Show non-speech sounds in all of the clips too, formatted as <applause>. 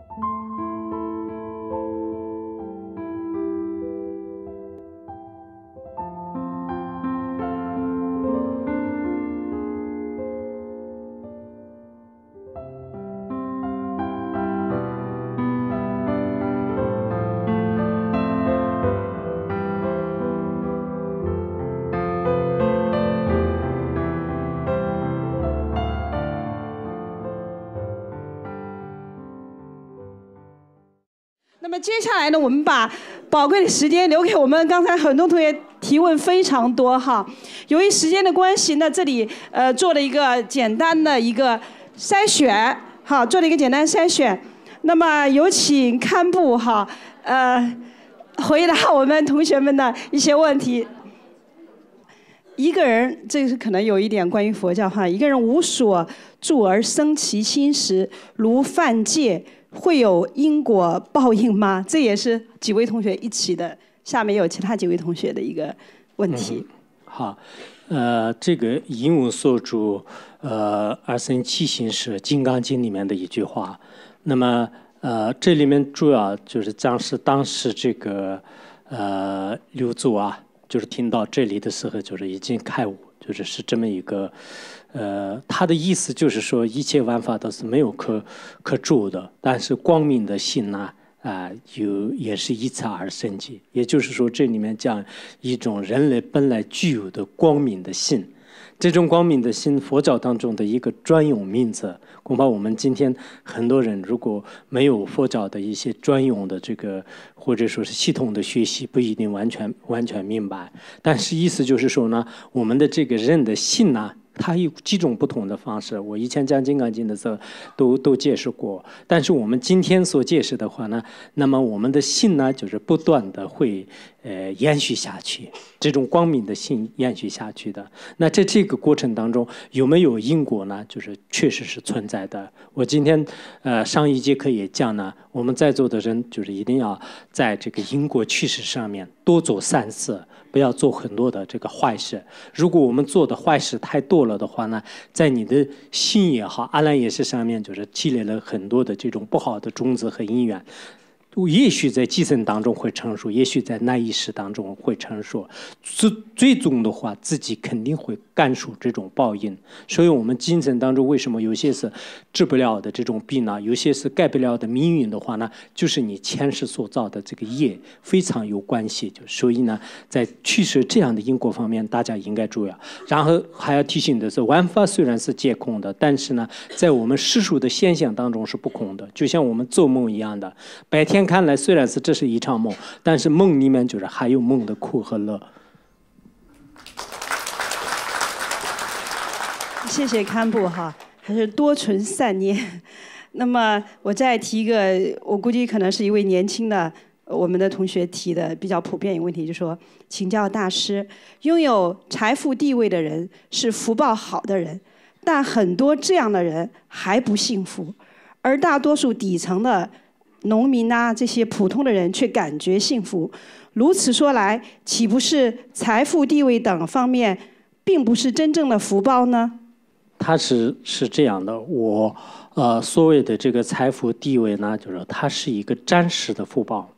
Thank you. 接下来呢，我们把宝贵的时间留给我们刚才很多同学提问非常多哈，由于时间的关系，那这里呃做了一个简单的一个筛选，好，做了一个简单筛选。那么有请堪布哈，呃，回答我们同学们的一些问题。一个人，这是可能有一点关于佛教哈，一个人无所住而生其心时，如犯戒。会有因果报应吗？<laughs> 这也是几位同学一起的。下面有其他几位同学的一个问题。好，呃，这个“引我所著，呃，而生七行是《金刚经》里面的一句话。那么，呃，这里面主要就是讲是当时这个，呃，刘祖啊，就是听到这里的时候，就是已经开悟，就是是这么一个。呃，他的意思就是说，一切万法都是没有可可住的，但是光明的心呢，啊，有也是一差而生起。也就是说，这里面讲一种人类本来具有的光明的心。这种光明的心，佛教当中的一个专用名词，恐怕我们今天很多人如果没有佛教的一些专用的这个或者说是系统的学习，不一定完全完全明白。但是意思就是说呢，我们的这个人的心呢。它有几种不同的方式。我以前讲金刚经的时候，都都解释过。但是我们今天所解释的话呢，那么我们的性呢，就是不断的会呃延续下去，这种光明的信延续下去的。那在这个过程当中，有没有因果呢？就是确实是存在的。我今天呃上一节课也讲呢，我们在座的人就是一定要在这个因果趋势上面多走善事。不要做很多的这个坏事。如果我们做的坏事太多了的话呢，在你的心也好、阿赖也是上面，就是积累了很多的这种不好的种子和因缘，也许在今生当中会成熟，也许在那一世当中会成熟，最最终的话，自己肯定会。干属这种报应，所以我们精神当中为什么有些是治不了的这种病呢？有些是改不了的命运的话呢，就是你前世所造的这个业非常有关系。就所以呢，在去世这样的因果方面，大家应该注意。然后还要提醒的是，万法虽然是皆空的，但是呢，在我们世俗的现象当中是不空的。就像我们做梦一样的，白天看来虽然是这是一场梦，但是梦里面就是还有梦的苦和乐。谢谢堪布哈，还是多存善念。<laughs> 那么我再提一个，我估计可能是一位年轻的我们的同学提的比较普遍一个问题，就说请教大师：拥有财富地位的人是福报好的人，但很多这样的人还不幸福，而大多数底层的农民呐，这些普通的人却感觉幸福。如此说来，岂不是财富地位等方面并不是真正的福报呢？他是是这样的，我呃所谓的这个财富地位呢，就是它是一个暂时的福报，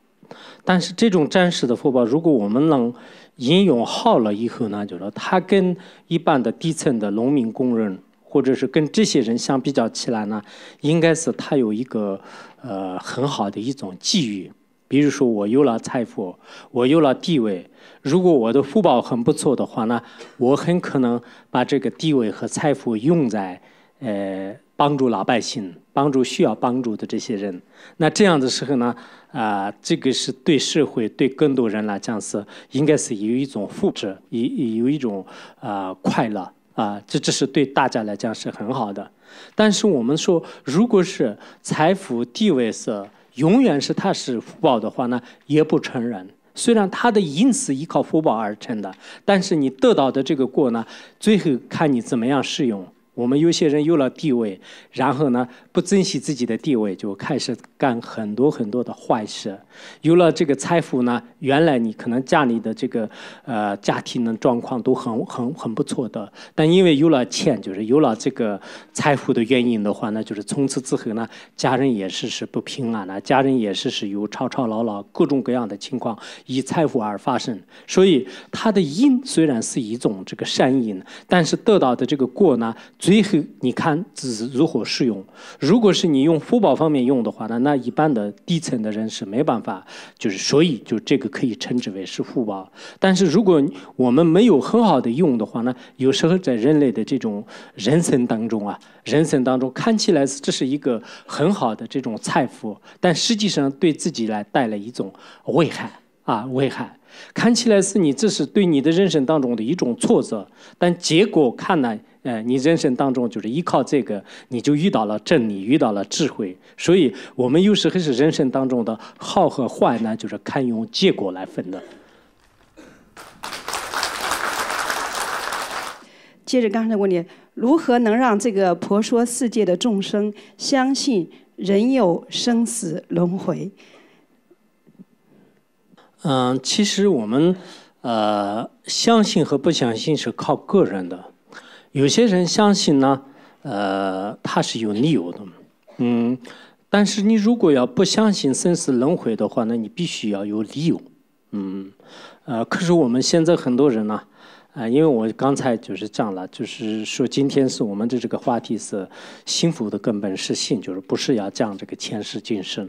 但是这种暂时的福报，如果我们能应用好了以后呢，就说它跟一般的底层的农民工人或者是跟这些人相比较起来呢，应该是他有一个呃很好的一种机遇，比如说我有了财富，我有了地位。如果我的福报很不错的话呢，我很可能把这个地位和财富用在，呃，帮助老百姓，帮助需要帮助的这些人。那这样的时候呢，啊，这个是对社会、对更多人来讲是，应该是有一种福祉，有有一种啊快乐啊，这这是对大家来讲是很好的。但是我们说，如果是财富地位是永远是他是福报的话呢，也不承认。虽然他的因此依靠福报而成的，但是你得到的这个果呢，最后看你怎么样使用。我们有些人有了地位，然后呢，不珍惜自己的地位，就开始干很多很多的坏事。有了这个财富呢，原来你可能家里的这个呃家庭的状况都很很很不错的，但因为有了钱，就是有了这个财富的原因的话呢，就是从此之后呢，家人也是是不平安，了，家人也是是有吵吵闹闹各种各样的情况以财富而发生。所以他的因虽然是一种这个善因，但是得到的这个果呢？最后，你看是如何使用。如果是你用福报方面用的话，那那一般的底层的人是没办法，就是所以就这个可以称之为是福报。但是如果我们没有很好的用的话，呢，有时候在人类的这种人生当中啊，人生当中看起来是这是一个很好的这种财富，但实际上对自己来带来一种危害啊危害。<laughs> 看起来是你这是对你的人生当中的一种挫折，但结果看来。哎，你人生当中就是依靠这个，你就遇到了真理，遇到了智慧。所以，我们有时候是人生当中的好和坏呢，就是看用结果来分的。接着刚才问你，如何能让这个婆娑世界的众生相信人有生死轮回？嗯，其实我们呃，相信和不相信是靠个人的。有些人相信呢，呃，他是有理由的，嗯，但是你如果要不相信生死轮回的话，那你必须要有理由，嗯，呃，可是我们现在很多人呢，啊，因为我刚才就是讲了，就是说今天是我们的这个话题是幸福的根本是性，就是不是要讲这个前世今生。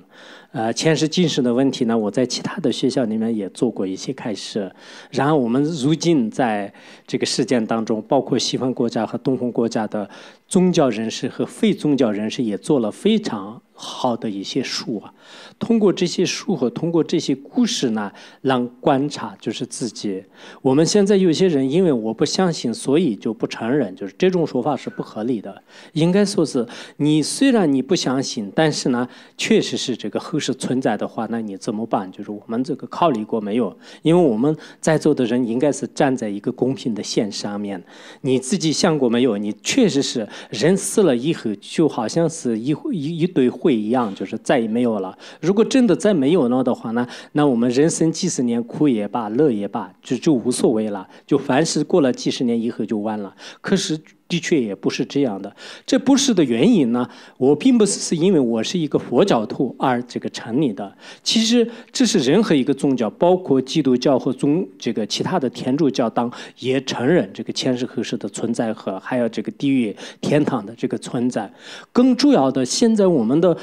呃，前世今生的问题呢，我在其他的学校里面也做过一些开设。然后我们如今在这个事件当中，包括西方国家和东方国家的宗教人士和非宗教人士也做了非常好的一些书啊。通过这些书和通过这些故事呢，让观察就是自己。我们现在有些人因为我不相信，所以就不承认，就是这种说法是不合理的。应该说是你虽然你不相信，但是呢，确实是这个后。是存在的话，那你怎么办？就是我们这个考虑过没有？因为我们在座的人应该是站在一个公平的线上面，你自己想过没有？你确实是人死了以后，就好像是一一一堆灰一样，就是再也没有了。如果真的再没有了的话呢，那我们人生几十年，苦也罢，乐也罢，就就无所谓了。就凡是过了几十年以后就完了。可是。的确也不是这样的，这不是的原因呢。我并不是是因为我是一个佛教徒而这个成立的。其实这是任何一个宗教，包括基督教和宗这个其他的天主教，当也承认这个前世后世的存在和还有这个地狱天堂的这个存在。更主要的，现在我们的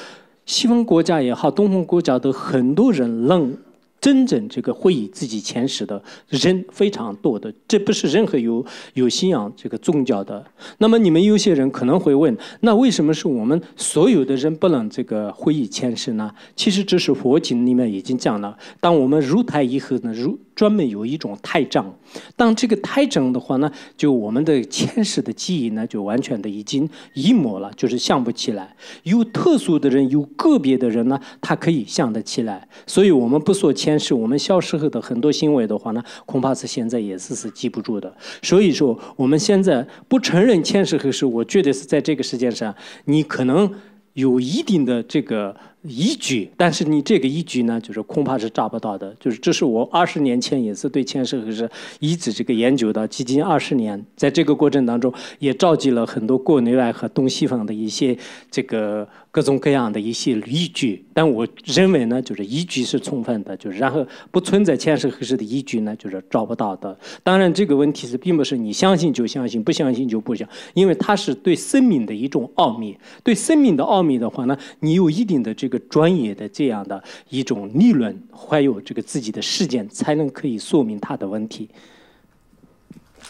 西方国家也好，东方国家的很多人认。真正这个会以自己前世的人非常多的，这不是任何有有信仰这个宗教的。那么你们有些人可能会问，那为什么是我们所有的人不能这个会以前世呢？其实这是佛经里面已经讲了，当我们如胎以后呢，如专门有一种胎障。当这个胎障的话呢，就我们的前世的记忆呢，就完全的已经遗没了，就是想不起来。有特殊的人，有个别的人呢，他可以想得起来。所以，我们不说前世，我们小时候的很多行为的话呢，恐怕是现在也是是记不住的。所以说，我们现在不承认前世和事，我觉得是在这个世界上，你可能有一定的这个。依据，但是你这个依据呢，就是恐怕是找不到的。就是这是我二十年前也是对千世和是一直这个研究的，接近二十年，在这个过程当中也召集了很多国内外和东西方的一些这个各种各样的一些依据。但我认为呢，就是依据是充分的，就是然后不存在千世和事的依据呢，就是找不到的。当然，这个问题是并不是你相信就相信，不相信就不相，因为它是对生命的一种奥秘，对生命的奥秘的话呢，你有一定的这。一个专业的这样的一种理论，还有这个自己的事件，才能可以说明他的问题。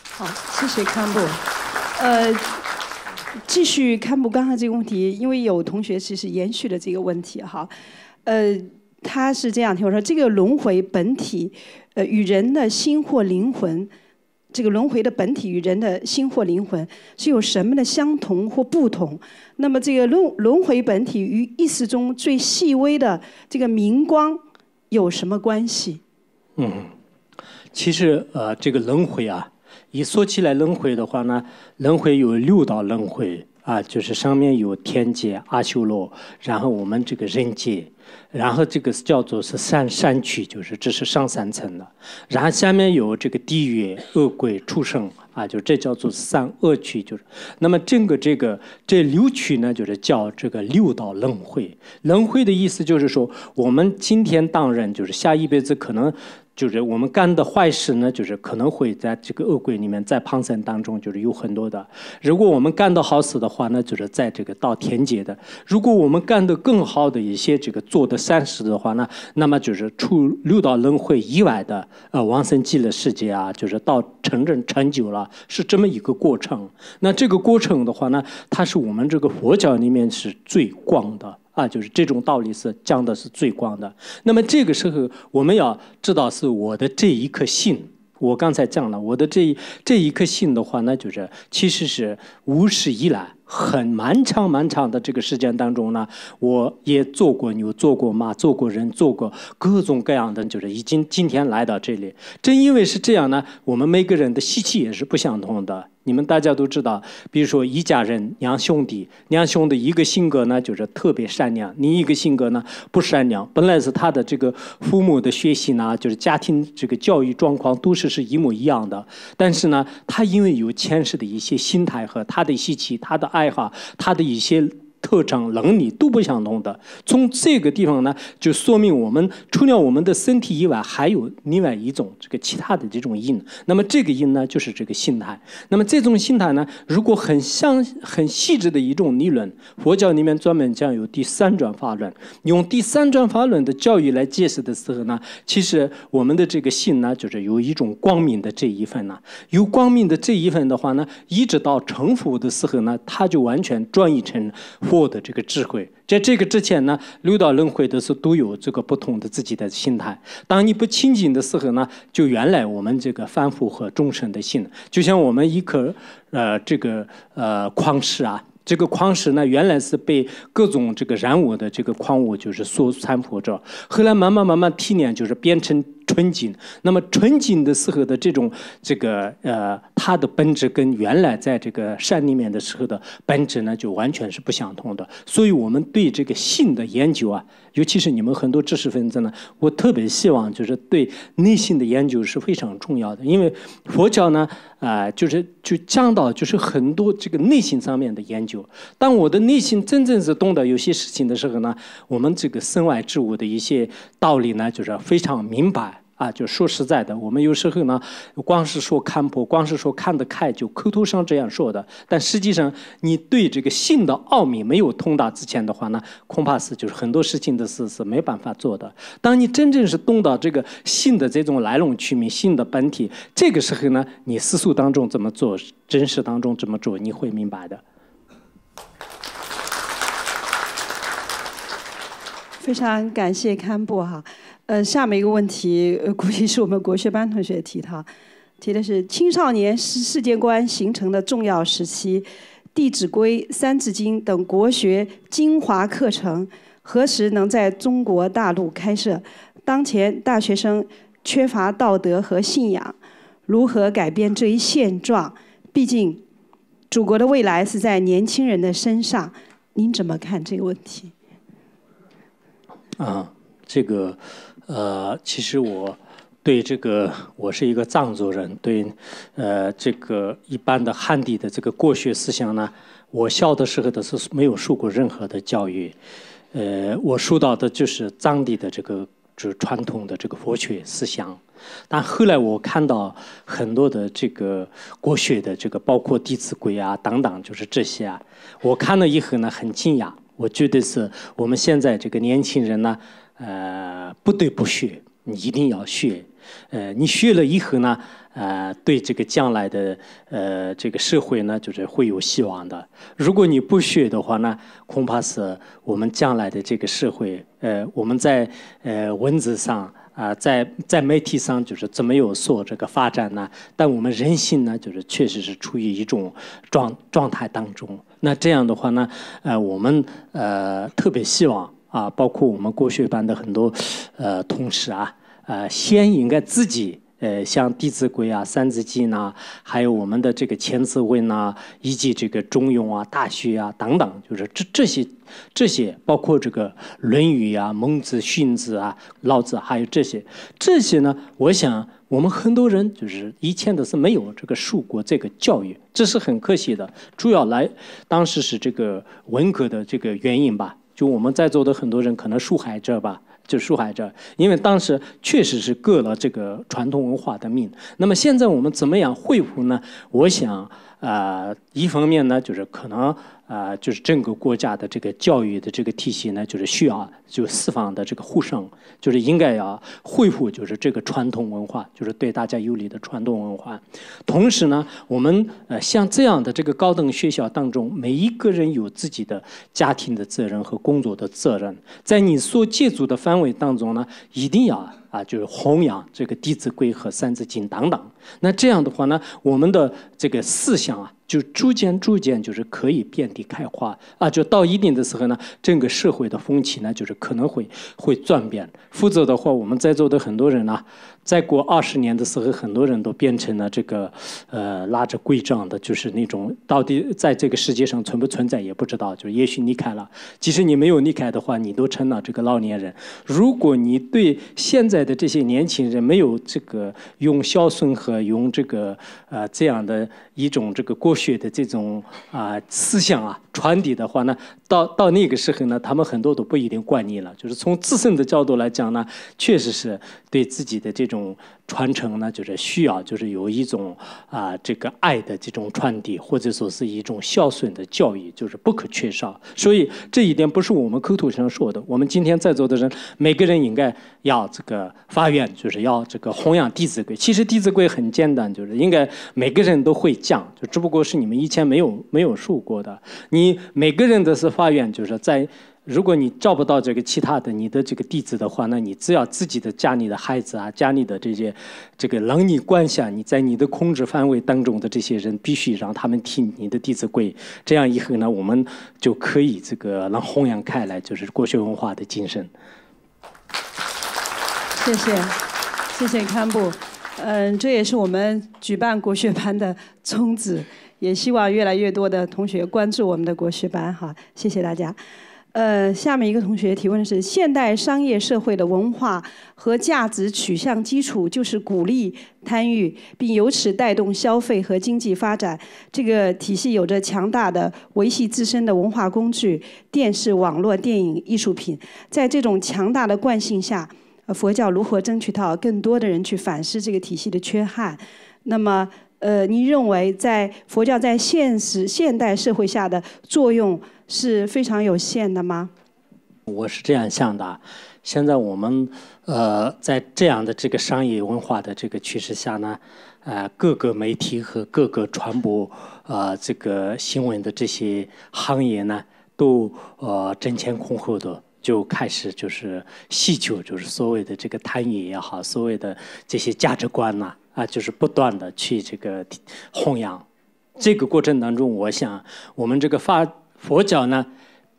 好，谢谢堪布。呃，继续堪布刚才这个问题，因为有同学其实延续了这个问题哈。呃，他是这样听我说，这个轮回本体，呃，与人的心或灵魂。这个轮回的本体与人的心或灵魂是有什么的相同或不同？那么这个轮轮回本体与意识中最细微的这个明光有什么关系？嗯，其实呃，这个轮回啊，一说起来轮回的话呢，轮回有六道轮回啊，就是上面有天界、阿修罗，然后我们这个人界。然后这个是叫做是三三区，就是这是上三层的，然后下面有这个地狱恶鬼畜生啊，就这叫做三恶趣，就是那么整个这个这六区呢，就是叫这个六道轮回。轮回的意思就是说，我们今天当人，就是下一辈子可能。就是我们干的坏事呢，就是可能会在这个恶鬼里面，在旁生当中，就是有很多的。如果我们干的好事的话，那就是在这个到天界的。如果我们干的更好的一些这个做的善事的话呢，那么就是出六道轮回以外的，呃，往生极乐世界啊，就是到成正成就了，是这么一个过程。那这个过程的话呢，它是我们这个佛教里面是最广的。啊，就是这种道理是讲的是最广的。那么这个时候我们要知道，是我的这一颗心。我刚才讲了，我的这这一颗心的话呢，就是其实是无始以来，很漫长漫长的这个时间当中呢，我也做过牛，做过马，做过人，做过各种各样的，就是已经今天来到这里。正因为是这样呢，我们每个人的习气也是不相同的。你们大家都知道，比如说一家人两兄弟，两兄弟一个性格呢就是特别善良，另一个性格呢不善良。本来是他的这个父母的学习呢，就是家庭这个教育状况都是是一模一样的，但是呢，他因为有前世的一些心态和他的习气、他的爱好、他的一些。特长能力都不相同的，从这个地方呢，就说明我们除了我们的身体以外，还有另外一种这个其他的这种因。那么这个因呢，就是这个心态。那么这种心态呢，如果很像很细致的一种理论，佛教里面专门讲有第三转法论。用第三转法论的教育来解释的时候呢，其实我们的这个心呢，就是有一种光明的这一份呢，有光明的这一份的话呢，一直到成佛的时候呢，它就完全转译成。获得这个智慧，在这个之前呢，六道轮回的时候都有这个不同的自己的心态。当你不清净的时候呢，就原来我们这个凡夫和众生的心，就像我们一颗呃这个呃矿石啊，这个矿石呢原来是被各种这个燃物的这个矿物就是所掺和着，后来慢慢慢慢提炼，就是变成。春景，那么春景的时候的这种这个呃，它的本质跟原来在这个山里面的时候的本质呢，就完全是不相同的。所以，我们对这个性的研究啊，尤其是你们很多知识分子呢，我特别希望就是对内心的研究是非常重要的。因为佛教呢，啊，就是就讲到就是很多这个内心上面的研究。当我的内心真正是懂得有些事情的时候呢，我们这个身外之物的一些道理呢，就是非常明白。啊，就说实在的，我们有时候呢，光是说看破，光是说看得开，就口头上这样说的。但实际上，你对这个性的奥秘没有通达之前的话呢，恐怕是就是很多事情的事是没办法做的。当你真正是懂到这个性的这种来龙去脉、性的本体，这个时候呢，你思索当中怎么做，真实当中怎么做，你会明白的。非常感谢堪布哈。呃，下面一个问题，呃，估计是我们国学班同学提的，提的是青少年是世界观形成的重要时期，《弟子规》《三字经》等国学精华课程何时能在中国大陆开设？当前大学生缺乏道德和信仰，如何改变这一现状？毕竟，祖国的未来是在年轻人的身上，您怎么看这个问题？啊，这个。呃，其实我对这个，我是一个藏族人，对，呃，这个一般的汉地的这个国学思想呢，我小的时候的是没有受过任何的教育，呃，我受到的就是藏地的这个就传统的这个佛学思想，但后来我看到很多的这个国学的这个，包括《弟子规》啊，等等，就是这些啊，我看了以后呢，很惊讶，我觉得是我们现在这个年轻人呢。呃，不得不学，你一定要学。呃，你学了以后呢，呃，对这个将来的呃这个社会呢，就是会有希望的。如果你不学的话呢，恐怕是我们将来的这个社会，呃，我们在呃文字上啊，在在媒体上就是怎么有所这个发展呢。但我们人性呢，就是确实是处于一种状状态当中。那这样的话呢，呃，我们呃特别希望。啊，包括我们国学班的很多呃同事啊，呃，先应该自己呃，像《弟子规》啊，《三字经》呐，还有我们的这个《千字文》呐，以及这个《中庸》啊，《大学》啊等等，就是这这些这些，包括这个《论语》啊，《孟子》《荀子》啊，《老子》还有这些这些呢。我想我们很多人就是以前都是没有这个受过这个教育，这是很可惜的。主要来当时是这个文革的这个原因吧。就我们在座的很多人可能树海这吧，就树海这，因为当时确实是革了这个传统文化的命。那么现在我们怎么样恢复呢？我想啊。一方面呢，就是可能啊，就是整个国家的这个教育的这个体系呢，就是需要就四方的这个互生，就是应该要恢复就是这个传统文化，就是对大家有利的传统文化。同时呢，我们呃像这样的这个高等学校当中，每一个人有自己的家庭的责任和工作的责任，在你所接触的范围当中呢，一定要啊就是弘扬这个《弟子规》和《三字经》等等。那这样的话呢，我们的这个思想啊。就逐渐逐渐，就是可以遍地开花啊！就到一定的时候呢，整个社会的风气呢，就是可能会会转变。否则的话，我们在座的很多人呢。再过二十年的时候，很多人都变成了这个，呃，拉着拐杖的，就是那种到底在这个世界上存不存在也不知道，就也许离开了。即使你没有离开的话，你都成了这个老年人。如果你对现在的这些年轻人没有这个用孝顺和用这个呃这样的一种这个国学的这种啊思想啊传递的话呢？到到那个时候呢，他们很多都不一定惯你了，就是从自身的角度来讲呢，确实是对自己的这种。传承呢，就是需要，就是有一种啊，这个爱的这种传递，或者说是一种孝顺的教育，就是不可缺少。所以这一点不是我们口头上说的，我们今天在座的人，每个人应该要这个发愿，就是要这个弘扬《弟子规》。其实《弟子规》很简单，就是应该每个人都会讲，就只不过是你们以前没有没有受过的。你每个人都是发愿，就是在。如果你照不到这个其他的你的这个弟子的话，那你只要自己的家里的孩子啊，家里的这些这个能你关系啊，你在你的控制范围当中的这些人，必须让他们替你的《弟子跪。这样以后呢，我们就可以这个能弘扬开来，就是国学文化的精神。谢谢，谢谢堪布。嗯，这也是我们举办国学班的宗旨，也希望越来越多的同学关注我们的国学班。哈，谢谢大家。呃，下面一个同学提问的是：现代商业社会的文化和价值取向基础，就是鼓励贪欲，并由此带动消费和经济发展。这个体系有着强大的维系自身的文化工具——电视、网络、电影、艺术品。在这种强大的惯性下，佛教如何争取到更多的人去反思这个体系的缺憾？那么？呃，您认为在佛教在现实现代社会下的作用是非常有限的吗？我是这样想的现在我们呃在这样的这个商业文化的这个趋势下呢，呃各个媒体和各个传播呃这个新闻的这些行业呢，都呃争先恐后的就开始就是细求，就是所谓的这个贪欲也好，所谓的这些价值观呐。啊，就是不断的去这个弘扬。这个过程当中，我想我们这个发佛教呢，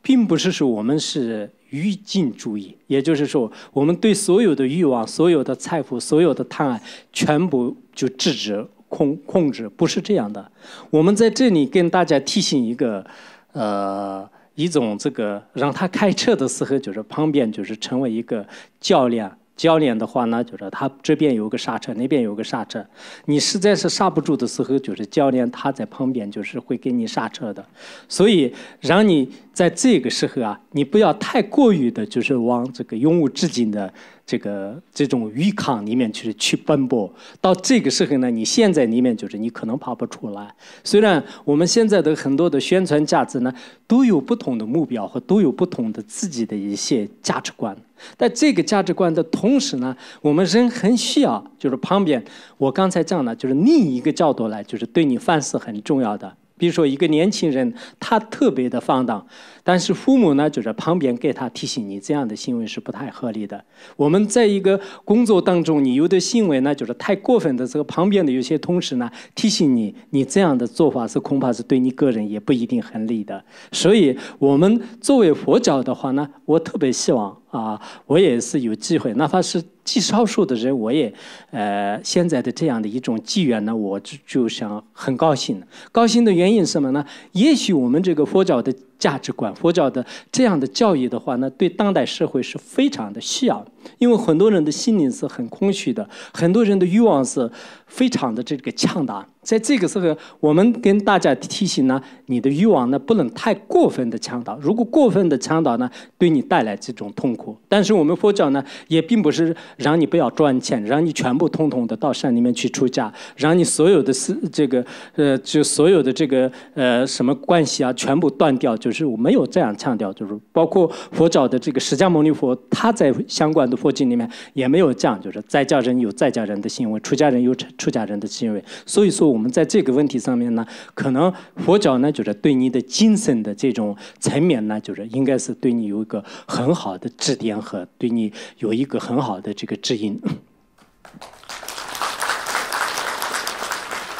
并不是说我们是欲禁主义，也就是说我们对所有的欲望、所有的财富、所有的贪爱，全部就制止控控制，不是这样的。我们在这里跟大家提醒一个，呃，一种这个让他开车的时候，就是旁边就是成为一个教练。教练的话呢，就是他这边有个刹车，那边有个刹车。你实在是刹不住的时候，就是教练他在旁边就是会给你刹车的，所以让你在这个时候啊，你不要太过于的就是往这个永无止境的。这个这种鱼塘里面去去奔波，到这个时候呢，你陷在里面就是你可能爬不出来。虽然我们现在的很多的宣传价值呢，都有不同的目标和都有不同的自己的一些价值观，但这个价值观的同时呢，我们人很需要，就是旁边我刚才讲了，就是另一个角度来，就是对你反思很重要的。比如说，一个年轻人他特别的放荡，但是父母呢就在旁边给他提醒你，这样的行为是不太合理的。我们在一个工作当中，你有的行为呢就是太过分的，这个旁边的有些同事呢提醒你，你这样的做法是恐怕是对你个人也不一定很利的。所以，我们作为佛教的话呢，我特别希望。啊，我也是有机会，哪怕是极少数的人，我也，呃，现在的这样的一种机缘呢，我就就想很高兴。高兴的原因是什么呢？也许我们这个佛教的。价值观，佛教的这样的教育的话，呢，对当代社会是非常的需要，因为很多人的心灵是很空虚的，很多人的欲望是非常的这个强大。在这个时候，我们跟大家提醒呢，你的欲望呢不能太过分的强大，如果过分的强大呢，对你带来这种痛苦。但是我们佛教呢，也并不是让你不要赚钱，让你全部通通的到山里面去出家，让你所有的事，这个呃，就所有的这个呃什么关系啊，全部断掉就。就是我没有这样强调，就是包括佛教的这个释迦牟尼佛，他在相关的佛经里面也没有讲，就是在家人有在家人的行为，出家人有出家人的行为。所以说，我们在这个问题上面呢，可能佛教呢，就是对你的精神的这种层面呢，就是应该是对你有一个很好的指点和对你有一个很好的这个指引。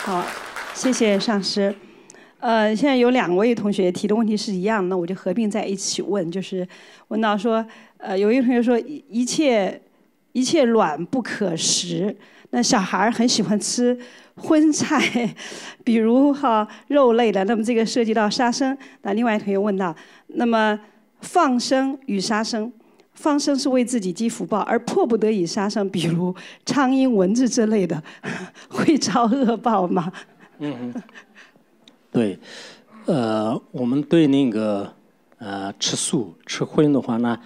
好，谢谢上师。呃，现在有两位同学提的问题是一样，那我就合并在一起问，就是问到说，呃，有一位同学说一切一切卵不可食，那小孩儿很喜欢吃荤菜，比如哈肉类的，那么这个涉及到杀生。那另外一位同学问到，那么放生与杀生，放生是为自己积福报，而迫不得已杀生，比如苍蝇、蚊子之类的，<laughs> 会遭恶报吗？嗯。对，呃，我们对那个，呃，吃素吃荤的话呢，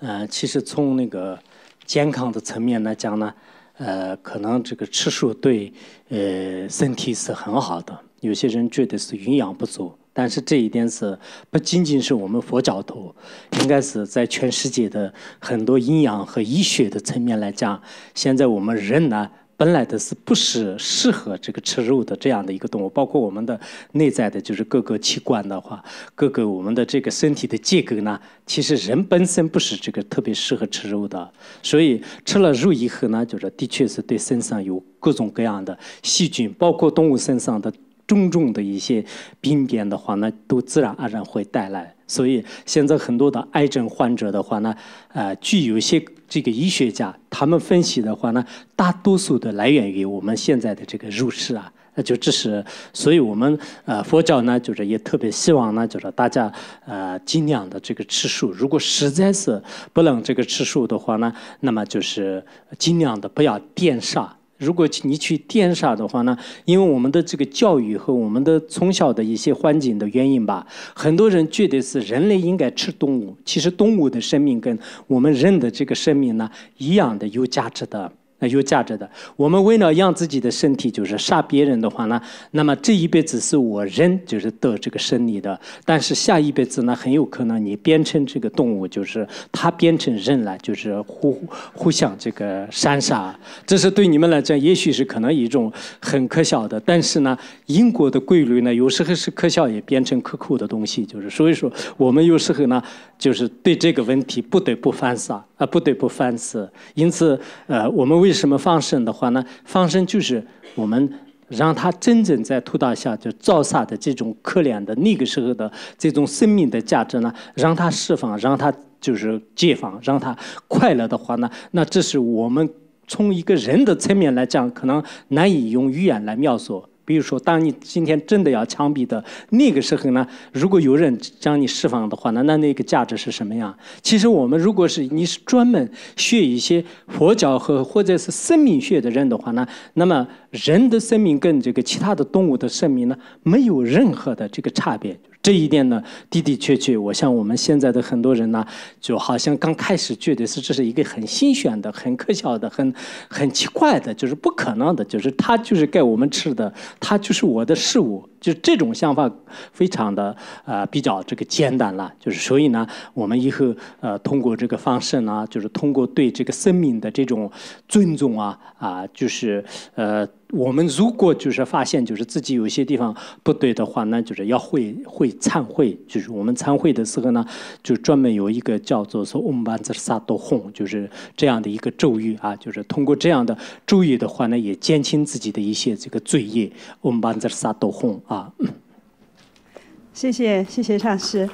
呃，其实从那个健康的层面来讲呢，呃，可能这个吃素对呃身体是很好的。有些人觉得是营养不足，但是这一点是不仅仅是我们佛教徒，应该是在全世界的很多营养和医学的层面来讲，现在我们人呢。本来的是不是适合这个吃肉的这样的一个动物，包括我们的内在的就是各个器官的话，各个我们的这个身体的结构呢，其实人本身不是这个特别适合吃肉的，所以吃了肉以后呢，就是的确是对身上有各种各样的细菌，包括动物身上的。重重的一些病变的话呢，都自然而然会带来。所以现在很多的癌症患者的话呢，呃，据有些这个医学家他们分析的话呢，大多数的来源于我们现在的这个入世啊，那就这是。所以我们呃佛教呢，就是也特别希望呢，就是大家呃尽量的这个吃素。如果实在是不能这个吃素的话呢，那么就是尽量的不要点杀。如果你去电杀的话呢，因为我们的这个教育和我们的从小的一些环境的原因吧，很多人觉得是人类应该吃动物。其实动物的生命跟我们人的这个生命呢一样的有价值的。那有价值的，我们为了让自己的身体，就是杀别人的话呢，那么这一辈子是我人就是得这个生理的，但是下一辈子呢，很有可能你变成这个动物，就是它变成人了，就是互互相这个杀杀，这是对你们来讲，也许是可能一种很可笑的，但是呢，因果的规律呢，有时候是可笑也变成可酷的东西，就是所以说我们有时候呢，就是对这个问题不得不反思啊，不得不反思，因此，呃，我们。为什么放生的话呢？放生就是我们让他真正在屠刀下就造杀的这种可怜的那个时候的这种生命的价值呢？让他释放，让他就是解放，让他快乐的话呢？那这是我们从一个人的层面来讲，可能难以用语言来描述。比如说，当你今天真的要枪毙的那个时候呢，如果有人将你释放的话呢，那那个价值是什么样？其实我们如果是你是专门学一些佛教和或者是生命学的人的话呢，那么人的生命跟这个其他的动物的生命呢，没有任何的这个差别。这一点呢，的的确确，我像我们现在的很多人呢，就好像刚开始觉得是这是一个很新鲜的、很可笑的、很很奇怪的，就是不可能的，就是它就是给我们吃的，它就是我的食物。就这种想法，非常的呃比较这个简单了。就是所以呢，我们以后呃通过这个方式呢，就是通过对这个生命的这种尊重啊啊，就是呃我们如果就是发现就是自己有些地方不对的话那就是要会会忏悔。就是我们忏悔的时候呢，就专门有一个叫做说们班则萨都哄，就是这样的一个咒语啊。就是通过这样的咒语的话呢，也减轻自己的一些这个罪业。们班则萨都哄啊。<laughs> 谢谢谢谢上师。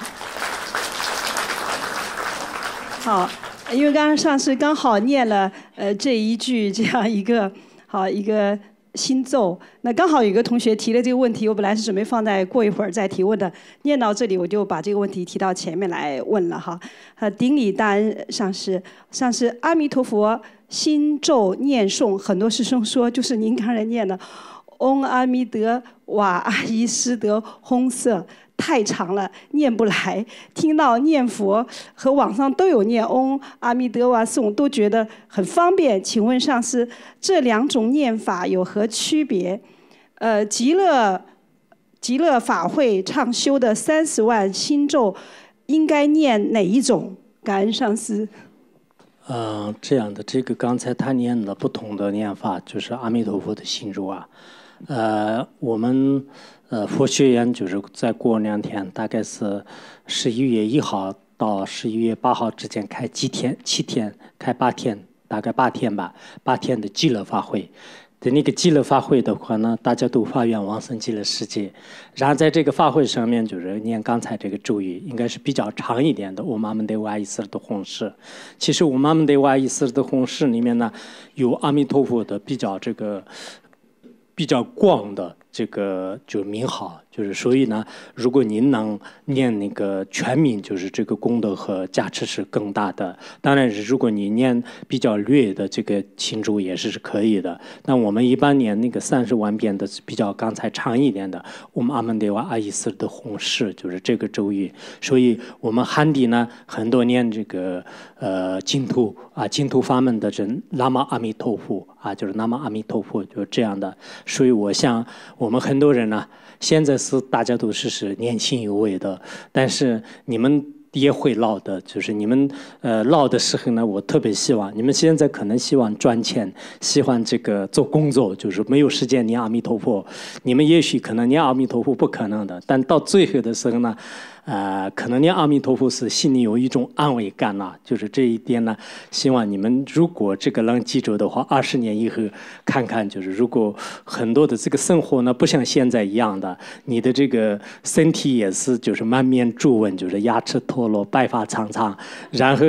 好，因为刚刚上师刚好念了呃这一句这样一个好一个心咒，那刚好有个同学提了这个问题，我本来是准备放在过一会儿再提问的，念到这里我就把这个问题提到前面来问了哈。顶礼大恩上师，上师阿弥陀佛心咒念诵，很多师兄说就是您刚才念的。嗡阿弥德瓦阿依师德红色太长了，念不来。听到念佛和网上都有念嗡阿弥德瓦颂，都觉得很方便。请问上师，这两种念法有何区别？呃，极乐极乐法会唱修的三十万心咒，应该念哪一种？感恩上师。嗯，这样的这个刚才他念的不同的念法，就是阿弥陀佛的心咒啊。呃，我们呃佛学院就是再过两天，大概是十一月一号到十一月八号之间开几天，七天，开八天，大概八天吧，八天的极乐法会。在那个极乐法会的话呢，大家都发愿往生极乐世界。然后在这个法会上面，就是念刚才这个咒语，应该是比较长一点的。我妈妈的外一世的红誓，其实我妈妈的外一世的红誓里面呢，有阿弥陀佛的比较这个。比较广的。这个就名号，就是所以呢，如果您能念那个全名，就是这个功德和加持是更大的。当然，如果你念比较略的这个清咒也是是可以的。那我们一般念那个三十万遍的比较刚才长一点的，我们阿门得瓦阿依斯的红誓就是这个咒语。所以，我们汉地呢，很多念这个呃净土啊净土法门的人，南无阿弥陀佛啊，就是南无阿弥陀佛，就是这样的。所以，我像。我们很多人呢，现在是大家都是是年轻有为的，但是你们也会老的。就是你们呃老的时候呢，我特别希望你们现在可能希望赚钱，喜欢这个做工作，就是没有时间念阿弥陀佛。你们也许可能念阿弥陀佛不可能的，但到最后的时候呢。呃，可能念阿弥陀佛是心里有一种安慰感呐，就是这一点呢，希望你们如果这个能记住的话，二十年以后看看，就是如果很多的这个生活呢不像现在一样的，你的这个身体也是就是满面皱纹，就是牙齿脱落，白发苍苍，然后。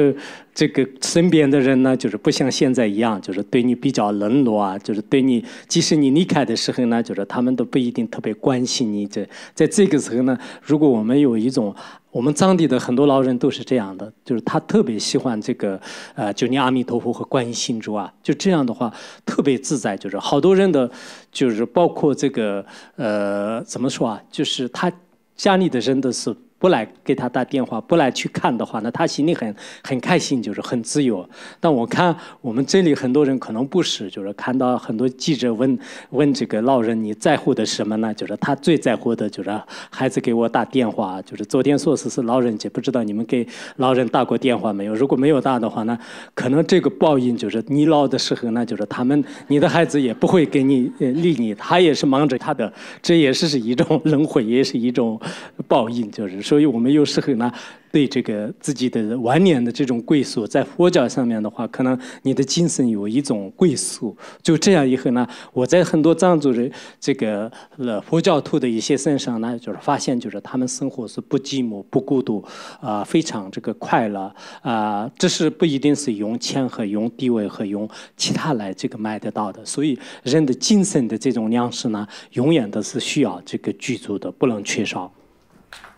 这个身边的人呢，就是不像现在一样，就是对你比较冷落啊，就是对你，即使你离开的时候呢，就是他们都不一定特别关心你。在在这个时候呢，如果我们有一种，我们当地的很多老人都是这样的，就是他特别喜欢这个，呃，就念阿弥陀佛和观音心咒啊，就这样的话，特别自在。就是好多人的，就是包括这个，呃，怎么说啊，就是他家里的人都是。不来给他打电话，不来去看的话，那他心里很很开心，就是很自由。但我看我们这里很多人可能不是，就是看到很多记者问问这个老人你在乎的什么呢？就是他最在乎的就是孩子给我打电话。就是昨天说是是老人，节，不知道你们给老人打过电话没有？如果没有打的话呢，可能这个报应就是你老的时候呢，就是他们你的孩子也不会给你理你，他也是忙着他的，这也是是一种轮回，也是一种报应，就是说。所以我们有时候呢，对这个自己的晚年的这种归宿，在佛教上面的话，可能你的精神有一种归宿。就这样以后呢，我在很多藏族人这个呃佛教徒的一些身上呢，就是发现，就是他们生活是不寂寞、不孤独，啊，非常这个快乐，啊，这是不一定是用钱和用地位和用其他来这个买得到的。所以人的精神的这种粮食呢，永远都是需要这个居住的，不能缺少。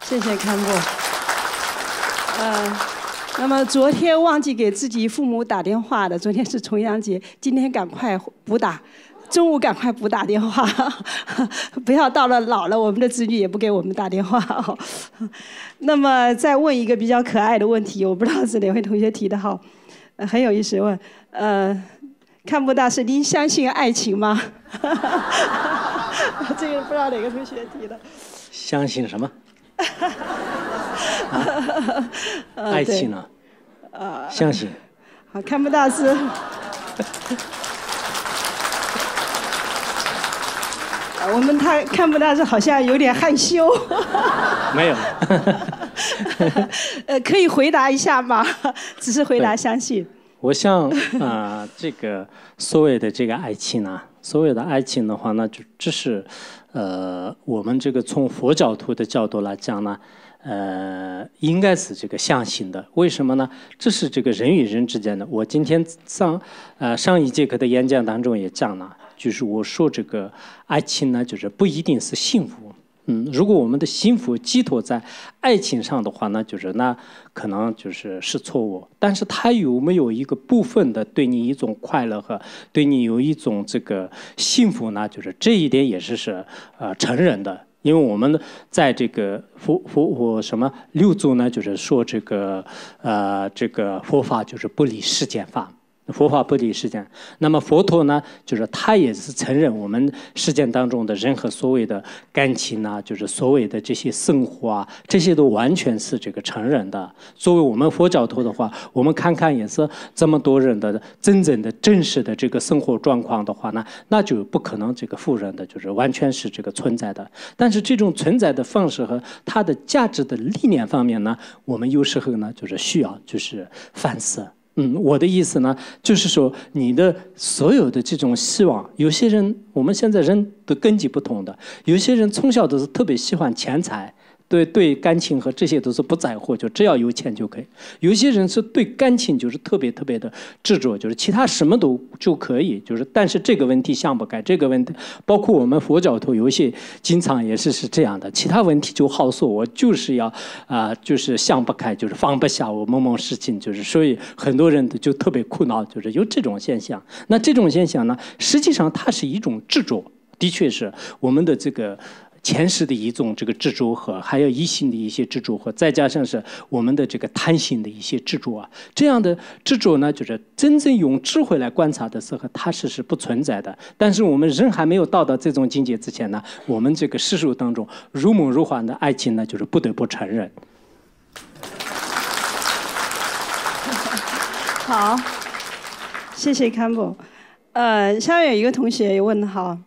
谢谢康布。嗯，那么昨天忘记给自己父母打电话的，昨天是重阳节，今天赶快补打，中午赶快补打电话，<laughs> 不要到了老了，我们的子女也不给我们打电话哦。<laughs> 那么再问一个比较可爱的问题，我不知道是哪位同学提的哈，很有意思问，呃，康布大师，您相信爱情吗？<laughs> 这个不知道哪个同学提的，相信什么？<laughs> 爱情啊，相信，好看不到是？<laughs> 我们他看不到是好像有点害羞。<laughs> 没有。呃，可以回答一下吗？只是回答相信。我像啊，这个所谓的这个爱情啊。所有的爱情的话，那就这是，呃，我们这个从佛教徒的角度来讲呢，呃，应该是这个相形的。为什么呢？这是这个人与人之间的。我今天上，呃，上一节课的演讲当中也讲了，就是我说这个爱情呢，就是不一定是幸福。嗯，如果我们的幸福寄托在爱情上的话，那就是那可能就是是错误。但是他有没有一个部分的对你一种快乐和对你有一种这个幸福呢？就是这一点也是是呃成人的，因为我们在这个佛佛佛什么六祖呢，就是说这个呃这个佛法就是不离世间法。佛法不离世间，那么佛陀呢，就是他也是承认我们世间当中的人和所谓的感情啊，就是所谓的这些生活啊，这些都完全是这个承认的。作为我们佛教徒的话，我们看看也是这么多人的真正的、真实的这个生活状况的话呢，那就不可能这个富人的，就是完全是这个存在的。但是这种存在的方式和它的价值的理念方面呢，我们有时候呢，就是需要就是反思。嗯，我的意思呢，就是说你的所有的这种希望，有些人我们现在人的根基不同的，有些人从小都是特别喜欢钱财。对对，感情和这些都是不在乎，就只要有钱就可以。有些人是对感情就是特别特别的执着，就是其他什么都就可以，就是但是这个问题想不开。这个问题包括我们佛教头，有些经常也是是这样的。其他问题就好说，我就是要啊，就是想不开，就是放不下我某某事情，就是所以很多人就特别苦恼，就是有这种现象。那这种现象呢，实际上它是一种执着，的确是我们的这个。前世的一种这个执着和，还有一性的一些执着和，再加上是我们的这个贪心的一些执着，这样的执着呢，就是真正用智慧来观察的时候，它是是不存在的。但是我们人还没有到达这种境界之前呢，我们这个世俗当中如梦如幻的爱情呢，就是不得不承认。好，谢谢康 l 呃，下面有一个同学问的好。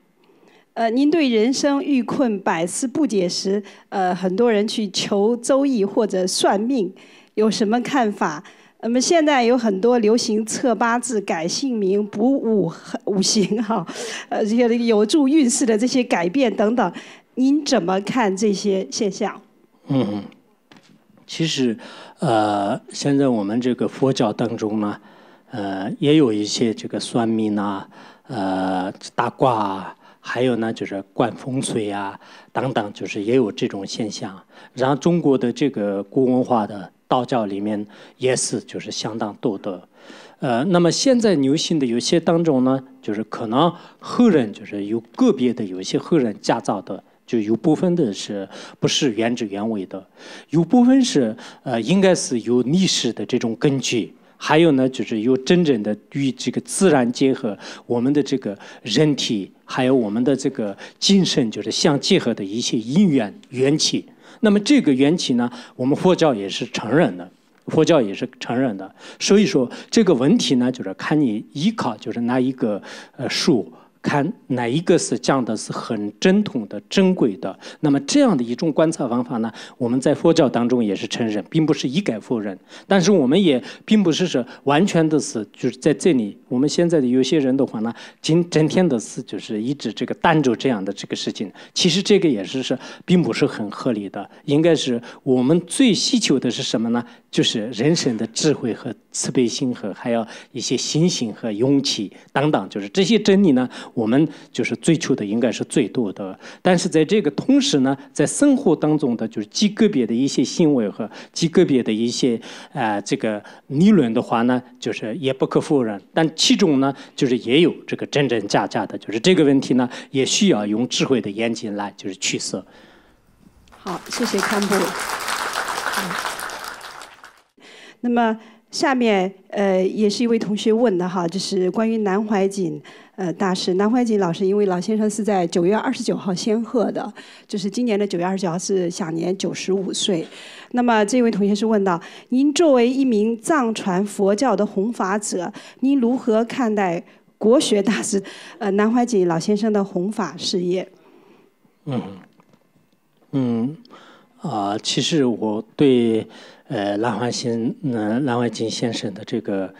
呃，您对人生遇困百思不解时，呃，很多人去求周易或者算命，有什么看法？那么现在有很多流行测八字、改姓名、补五五行哈，呃，这些有助运势的这些改变等等，您怎么看这些现象？嗯，其实，呃，现在我们这个佛教当中呢，呃，也有一些这个算命呐，呃，打卦。还有呢，就是灌风水啊，等等，就是也有这种现象。然后中国的这个古文化的道教里面，也是就是相当多的。呃，那么现在流行的有些当中呢，就是可能后人就是有个别的有些后人驾造的，就有部分的是不是原汁原味的，有部分是呃，应该是有历史的这种根据。还有呢，就是有真正的与这个自然结合，我们的这个人体。还有我们的这个精神就是相结合的一切因缘缘起，那么这个缘起呢，我们佛教也是承认的，佛教也是承认的。所以说这个问题呢，就是看你依靠就是拿一个呃树。看哪一个是降的是很正统的、正规的。那么这样的一种观察方法呢，我们在佛教当中也是承认，并不是一概否认。但是我们也并不是说完全的是，就是在这里，我们现在的有些人的话呢，今整天的是就是一直这个担着这样的这个事情。其实这个也是是并不是很合理的。应该是我们最需求的是什么呢？就是人生的智慧和慈悲心，和还要一些信心和勇气等等，就是这些真理呢，我们就是追求的应该是最多的。但是在这个同时呢，在生活当中的就是极个别的一些行为和极个别的一些呃这个理论的话呢，就是也不可否认，但其中呢，就是也有这个真真假假的，就是这个问题呢，也需要用智慧的眼睛来就是取舍。好，谢谢康布。那么下面呃也是一位同学问的哈，就是关于南怀瑾呃大师，南怀瑾老师因为老先生是在九月二十九号仙鹤的，就是今年的九月二十九号是享年九十五岁。那么这位同学是问到，您作为一名藏传佛教的弘法者，您如何看待国学大师呃南怀瑾老先生的弘法事业？嗯嗯啊，其实我对。呃，蓝怀新，嗯，蓝怀金先生的这个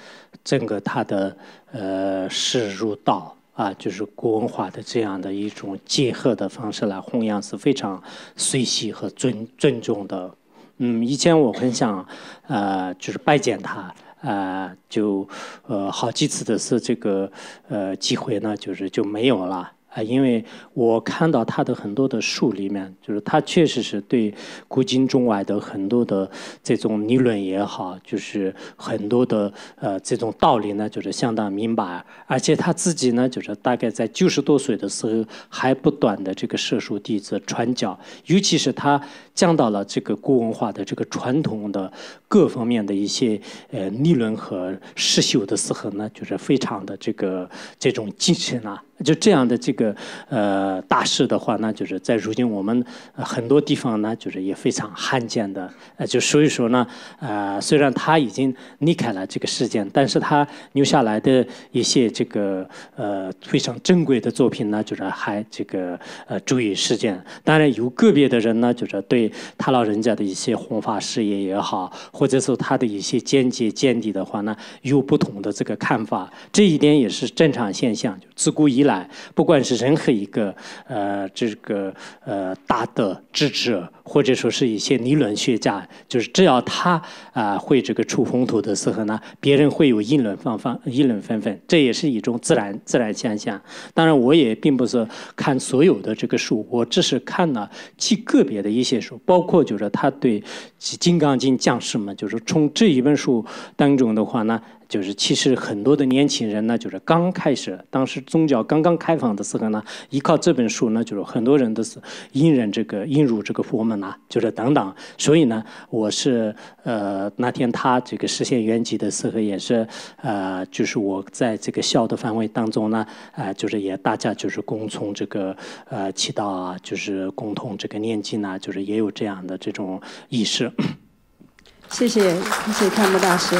整个他的呃事入道啊，就是国文化的这样的一种结合的方式来弘扬是非常随喜和尊尊重的。嗯，以前我很想呃，就是拜见他啊，就呃好几次的是这个呃机会呢，就是就没有了。啊，因为我看到他的很多的书里面，就是他确实是对古今中外的很多的这种理论也好，就是很多的呃这种道理呢，就是相当明白。而且他自己呢，就是大概在九十多岁的时候，还不断的这个设书弟子传教，尤其是他讲到了这个古文化的这个传统的各方面的一些呃理论和实修的时候呢，就是非常的这个这种精神啊。就这样的这个呃大事的话，那就是在如今我们很多地方呢，就是也非常罕见的。呃，就所以说呢，啊，虽然他已经离开了这个世界，但是他留下来的一些这个呃非常珍贵的作品呢，就是还这个呃注意世间。当然，有个别的人呢，就是对他老人家的一些弘法事业也好，或者说他的一些见解见地的话呢，有不同的这个看法，这一点也是正常现象。就自古以来，不管是任何一个呃，这个呃大的智者，或者说是一些理论学家，就是只要他啊会这个出风头的时候呢，别人会有议论纷纷，议论纷纷，这也是一种自然自然现象。当然，我也并不是看所有的这个书，我只是看了极个别的一些书，包括就是他对。《金刚经》将士们，就是从这一本书当中的话呢，就是其实很多的年轻人呢，就是刚开始，当时宗教刚刚开放的时候呢，依靠这本书呢，就是很多人都是引人这个引入这个佛门啊，就是等等。所以呢，我是呃那天他这个实现原籍的时候，也是呃，就是我在这个校的范围当中呢，啊，就是也大家就是共从这个呃祈祷啊，就是共同这个念经啊，就是也有这样的这种意识。<coughs> 谢谢，谢谢看木大师。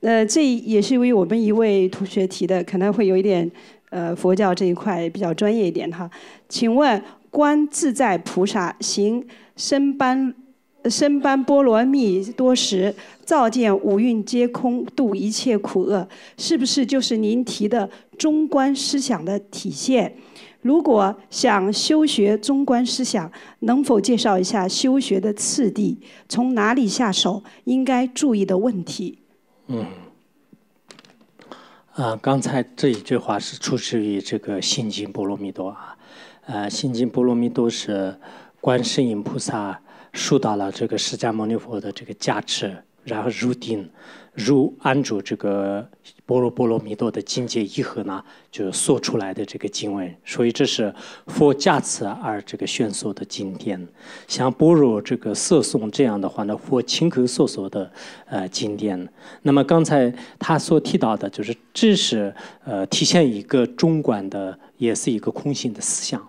那这也是为我们一位同学提的，可能会有一点，呃，佛教这一块比较专业一点哈。请问，观自在菩萨行深般身般波罗蜜多时，照见五蕴皆空，度一切苦厄，是不是就是您提的中观思想的体现？如果想修学中观思想，能否介绍一下修学的次第？从哪里下手？应该注意的问题？嗯，啊，刚才这一句话是出自于这个《心经》《波罗蜜多》啊，呃，《心经》《波罗蜜多》是观世音菩萨受到了这个释迦牟尼佛的这个加持，然后入定。入安住这个波若波罗蜜多的境界以后呢，就是说出来的这个经文，所以这是佛加持而这个宣说的经典。像般若这个《色颂》这样的话呢，佛亲口所说的呃经典。那么刚才他所提到的就是，这是呃体现一个中观的，也是一个空性的思想。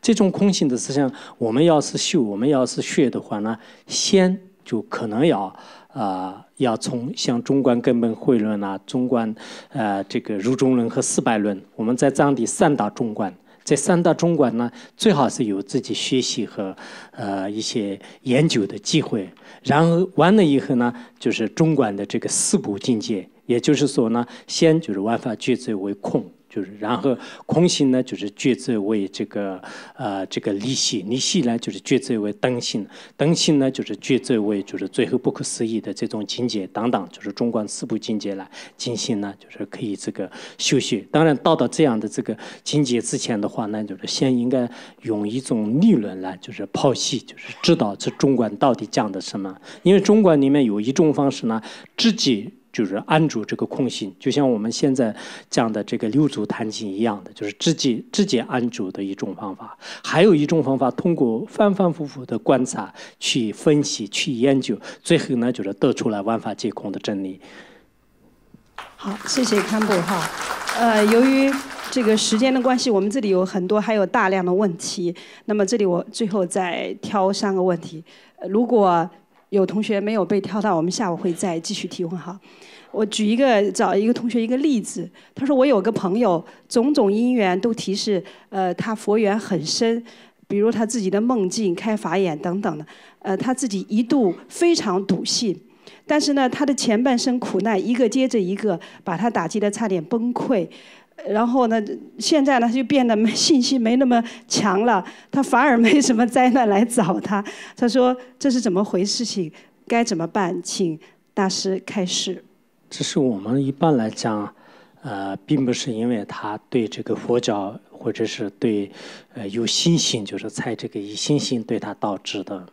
这种空性的思想，我们要是修，我们要是学的话呢，先就可能要。啊，要从像中观根本慧论啊，中观，呃，这个如中论和四百论，我们在藏地三大中观，在三大中观呢，最好是有自己学习和呃一些研究的机会。然后完了以后呢，就是中观的这个四步境界，也就是说呢，先就是万法俱足为空。就是，然后空性呢，就是抉择为这个，呃，这个离息，离息呢，就是抉择为等性，等性呢，就是抉择为就是最后不可思议的这种境界，等等，就是中观四部境界来进行呢，就是可以这个修学。当然，到达这样的这个境界之前的话呢，就是先应该用一种理论来就是剖析，就是知道这中观到底讲的什么。因为中观里面有一种方式呢，自己。就是安住这个空性，就像我们现在讲的这个六足弹琴一样的，就是直接直接安住的一种方法。还有一种方法，通过反反复复的观察、去分析、去研究，最后呢，就是得出了万法皆空的真理。好，谢谢康布哈。呃，由于这个时间的关系，我们这里有很多还有大量的问题。那么这里我最后再挑三个问题，如果。有同学没有被挑到，我们下午会再继续提问哈。我举一个找一个同学一个例子，他说我有个朋友，种种因缘都提示，呃，他佛缘很深，比如他自己的梦境、开法眼等等的，呃，他自己一度非常笃信，但是呢，他的前半生苦难一个接着一个，把他打击得差点崩溃。然后呢？现在呢就变得信心没那么强了，他反而没什么灾难来找他。他说：“这是怎么回事？情该怎么办？”请大师开示。这是我们一般来讲，呃，并不是因为他对这个佛教或者是对呃有信心，就是才这个以信心对他导致的。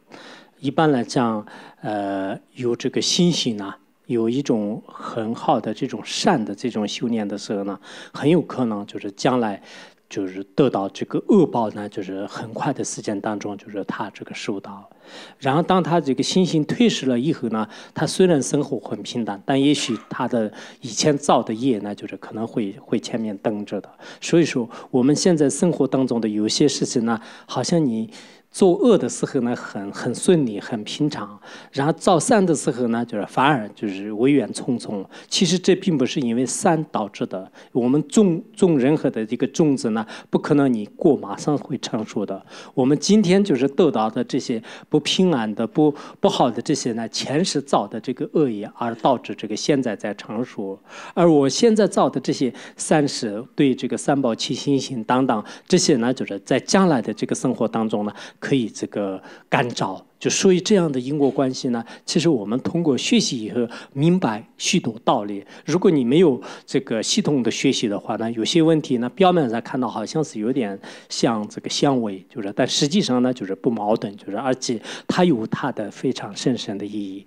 一般来讲，呃，有这个信心呢。有一种很好的这种善的这种修炼的时候呢，很有可能就是将来，就是得到这个恶报呢，就是很快的时间当中就是他这个受到。然后当他这个心性退失了以后呢，他虽然生活很平淡，但也许他的以前造的业呢，就是可能会会前面等着的。所以说我们现在生活当中的有些事情呢，好像你。做恶的时候呢，很很顺利，很平常；然后造善的时候呢，就是反而就是危远匆匆。其实这并不是因为善导致的。我们种种任何的这个种子呢，不可能你过马上会成熟的。我们今天就是得到的这些不平安的、不不好的这些呢，前世造的这个恶业而导致这个现在在成熟。而我现在造的这些善事，对这个三宝、七心行等等这些呢，就是在将来的这个生活当中呢。可以这个干燥。就所以这样的因果关系呢，其实我们通过学习以后明白许多道理。如果你没有这个系统的学习的话，呢，有些问题呢，表面上看到好像是有点像这个相违，就是但实际上呢，就是不矛盾，就是而且它有它的非常深深的意义。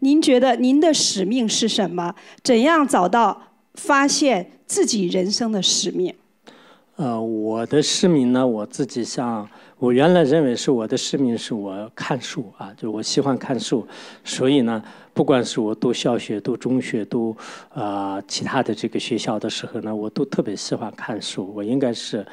您觉得您的使命是什么？怎样找到发现自己人生的使命？呃，我的使命呢，我自己像。我原来认为是我的使命是我看书啊，就我喜欢看书，所以呢，不管是我读小学、读中学、读啊其他的这个学校的时候呢，我都特别喜欢看书。我应该是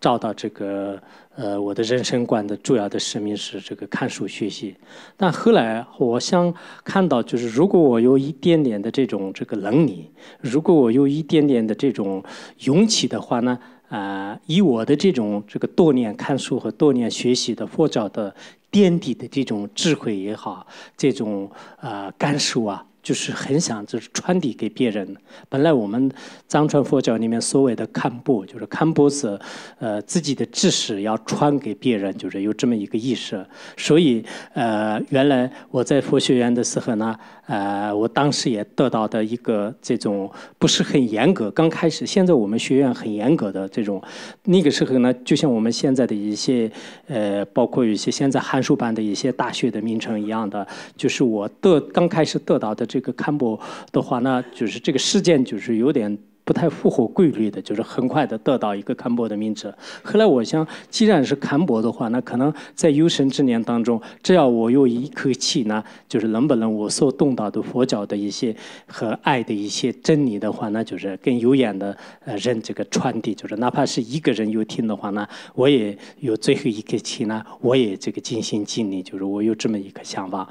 照到这个呃我的人生观的主要的使命是这个看书学习。但后来我想看到就是，如果我有一点点的这种这个能力，如果我有一点点的这种勇气的话呢？啊，以我的这种这个多年看书和多年学习的佛教的垫底的这种智慧也好，这种呃感受啊，就是很想就是传递给别人。本来我们藏传佛教里面所谓的堪布，就是堪布是呃自己的知识要传给别人，就是有这么一个意识。所以呃，原来我在佛学院的时候呢。呃，我当时也得到的一个这种不是很严格，刚开始，现在我们学院很严格的这种，那个时候呢，就像我们现在的一些，呃，包括有些现在函授班的一些大学的名称一样的，就是我得刚开始得到的这个堪博的话呢，就是这个事件就是有点。不太符合规律的，就是很快的得到一个堪布的名字。后来我想，既然是堪布的话，那可能在有生之年当中，只要我有一口气呢，就是能不能我所动到的佛教的一些和爱的一些真理的话，那就是跟有眼的呃人这个传递，就是哪怕是一个人有听的话呢，我也有最后一口气呢，我也这个尽心尽力，就是我有这么一个想法。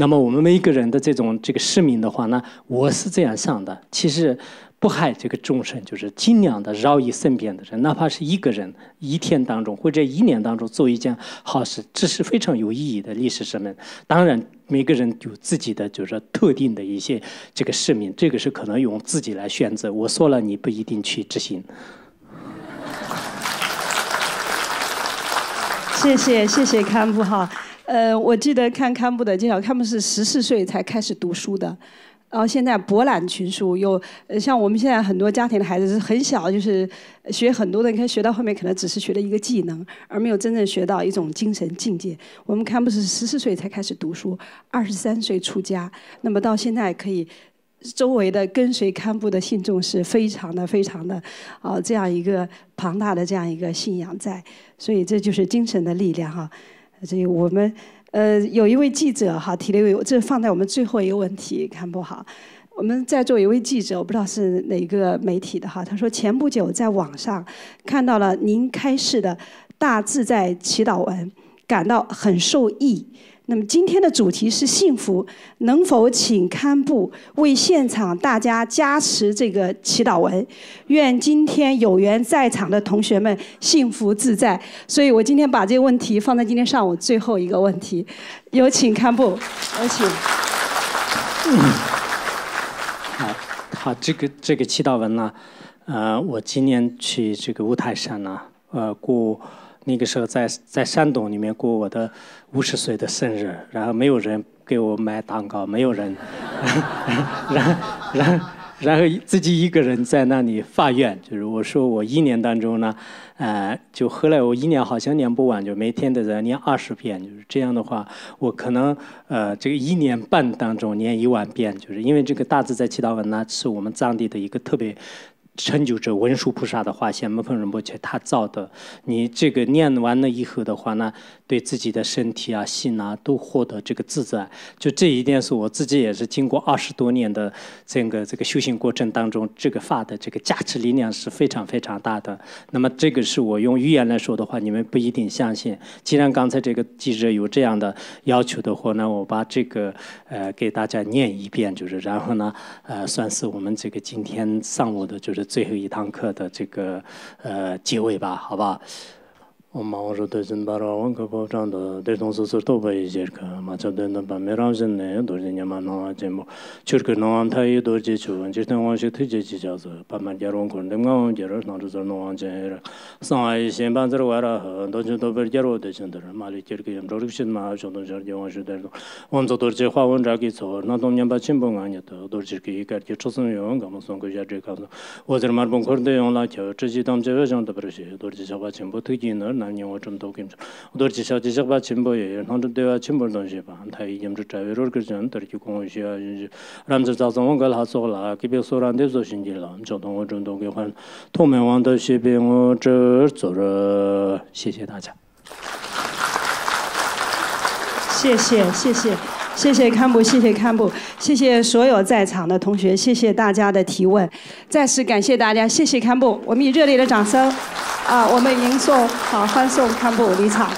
那么我们每一个人的这种这个使命的话呢，我是这样想的，其实。不害这个众生，就是尽量的饶益身边的人，哪怕是一个人，一天当中或者一年当中做一件好事，这是非常有意义的历史使命。当然，每个人有自己的就是特定的一些这个使命，这个是可能用自己来选择。我说了，你不一定去执行。谢谢谢谢堪布哈，呃，我记得看堪布的介绍，堪布是十四岁才开始读书的。然后现在博览群书，有像我们现在很多家庭的孩子是很小就是学很多的，你看学到后面可能只是学了一个技能，而没有真正学到一种精神境界。我们堪布是十四岁才开始读书，二十三岁出家，那么到现在可以周围的跟随堪布的信众是非常的非常的，啊，这样一个庞大的这样一个信仰在，所以这就是精神的力量哈，所以我们。呃，有一位记者哈提了问，这放在我们最后一个问题，看不好。我们在座一位记者，我不知道是哪个媒体的哈，他说前不久在网上看到了您开示的大自在祈祷文，感到很受益。那么今天的主题是幸福，能否请堪布为现场大家加持这个祈祷文？愿今天有缘在场的同学们幸福自在。所以我今天把这个问题放在今天上午最后一个问题，有请堪布，有请。好，好，这个这个祈祷文呢，呃，我今年去这个五台山呢，呃，过。那个时候在在山洞里面过我的五十岁的生日，然后没有人给我买蛋糕，没有人，然 <laughs> 然然后自己一个人在那里发愿，就是我说我一年当中呢，呃，就后来我一年好像念不完，就每天都在念二十遍，就是这样的话，我可能呃这个一年半当中念一万遍，就是因为这个大字在祈祷文呢是我们藏地的一个特别。成就者文殊菩萨的化身，没碰着摩羯，他造的。你这个念完了以后的话呢，对自己的身体啊、心啊，都获得这个自在。就这一点是我自己也是经过二十多年的这个这个修行过程当中，这个发的这个加持力量是非常非常大的。那么这个是我用语言来说的话，你们不一定相信。既然刚才这个记者有这样的要求的话，那我把这个呃给大家念一遍，就是然后呢，呃，算是我们这个今天上午的就是。最后一堂课的这个呃结尾吧，好吧。māngu rū tu zhīn bārā wāng kā kōp chāng tu dēr tōng sū sū tō bā yī zhēr kā mā chā dēn dā bā mē rāng zhīn nē dō rī nyā mā nāng wā jī mō chūr kī nāng wāng tā yī dō jī chū jī tēng wāng shī tī jī jī chā sū bā mā gyā rōng kōr nē mgā wāng ā 南宁我真多景点，尤其是自治区吧，钦北耶，南宁对外钦北东西吧，它一点就差，维罗尔古城，特别是广西啊，南边的少数民族啦，特别是云南的少数民族啦，我们交通我真多景观，土门网的西边我只走了，谢谢大家。谢谢，谢谢。谢谢堪布，谢谢堪布，谢谢所有在场的同学，谢谢大家的提问，再次感谢大家，谢谢堪布，我们以热烈的掌声，啊，我们迎送，好，欢送堪布离场。